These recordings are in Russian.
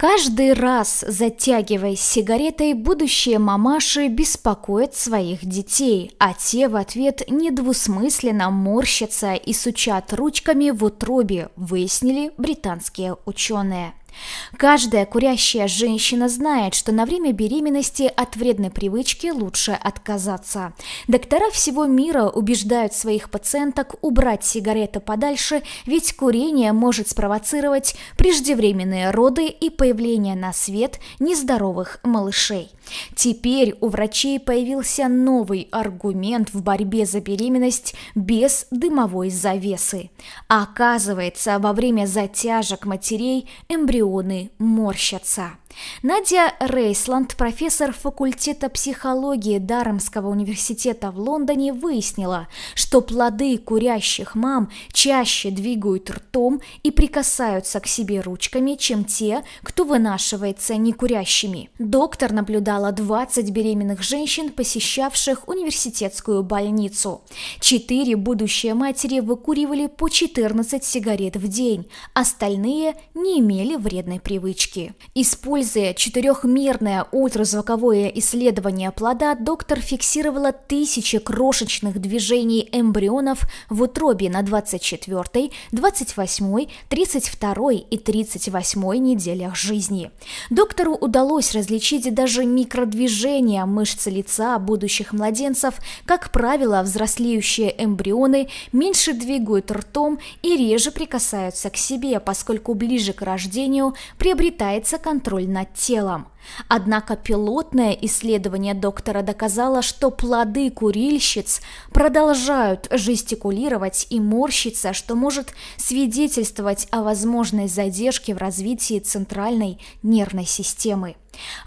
Каждый раз, затягиваясь сигаретой, будущие мамаши беспокоят своих детей, а те в ответ недвусмысленно морщатся и сучат ручками в утробе, выяснили британские ученые. Каждая курящая женщина знает, что на время беременности от вредной привычки лучше отказаться. Доктора всего мира убеждают своих пациенток убрать сигареты подальше, ведь курение может спровоцировать преждевременные роды и появление появления на свет нездоровых малышей. Теперь у врачей появился новый аргумент в борьбе за беременность без дымовой завесы. Оказывается, во время затяжек матерей эмбрионы морщатся. Надя Рейсланд, профессор факультета психологии Дарамского университета в Лондоне, выяснила, что плоды курящих мам чаще двигают ртом и прикасаются к себе ручками, чем те, кто вынашивается некурящими. Доктор наблюдала 20 беременных женщин, посещавших университетскую больницу. Четыре будущие матери выкуривали по 14 сигарет в день, остальные не имели вредной привычки. Используя используя четырехмерное ультразвуковое исследование плода, доктор фиксировала тысячи крошечных движений эмбрионов в утробе на 24, 28, 32 и 38 неделях жизни. Доктору удалось различить даже микродвижения мышц лица будущих младенцев. Как правило, взрослеющие эмбрионы меньше двигают ртом и реже прикасаются к себе, поскольку ближе к рождению приобретается контроль контроль над телом. Однако пилотное исследование доктора доказало, что плоды курильщиц продолжают жестикулировать и морщиться, что может свидетельствовать о возможной задержке в развитии центральной нервной системы.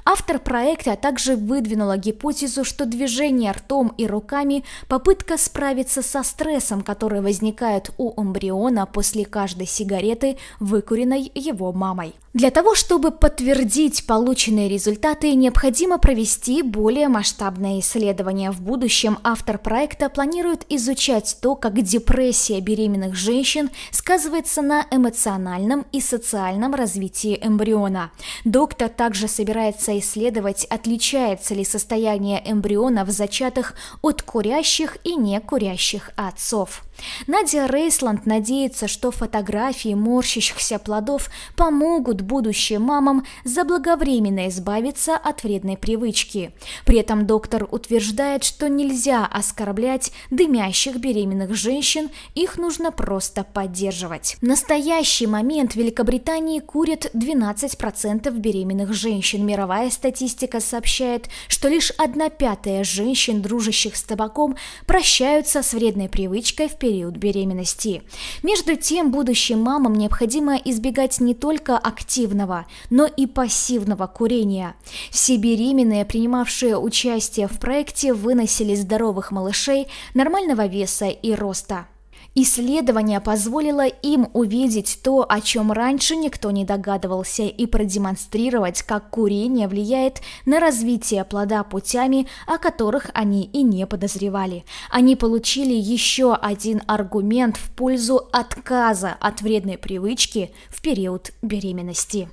Автор проекта также выдвинула гипотезу, что движение ртом и руками – попытка справиться со стрессом, который возникает у эмбриона после каждой сигареты, выкуренной его мамой. Для того, чтобы подтвердить полученные результаты, необходимо провести более масштабное исследование. В будущем автор проекта планирует изучать то, как депрессия беременных женщин сказывается на эмоциональном и социальном развитии эмбриона. Доктор также собирается собирается исследовать, отличается ли состояние эмбрионов зачатых от курящих и некурящих отцов. Надя Рейсланд надеется, что фотографии морщащихся плодов помогут будущим мамам заблаговременно избавиться от вредной привычки. При этом доктор утверждает, что нельзя оскорблять дымящих беременных женщин, их нужно просто поддерживать. В настоящий момент в Великобритании курят 12% беременных женщин. Мировая статистика сообщает, что лишь одна пятая женщин, дружащих с табаком, прощаются с вредной привычкой в период период беременности. Между тем, будущим мамам необходимо избегать не только активного, но и пассивного курения. Все беременные, принимавшие участие в проекте, выносили здоровых малышей нормального веса и роста. Исследование позволило им увидеть то, о чем раньше никто не догадывался, и продемонстрировать, как курение влияет на развитие плода путями, о которых они и не подозревали. Они получили еще один аргумент в пользу отказа от вредной привычки в период беременности.